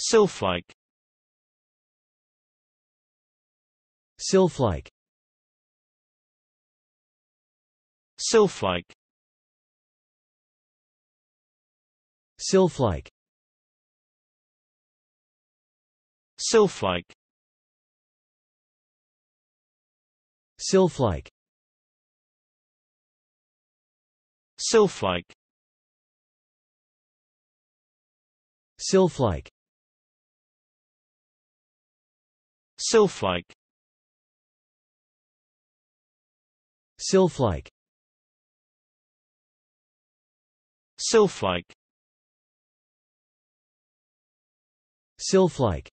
Sylph-like Sylph-like Sylph-like Sylph-like Sylph-like Sylph-like Sylph-like Sylph-like Sylph-like Sylph-like Sylph-like Sylph-like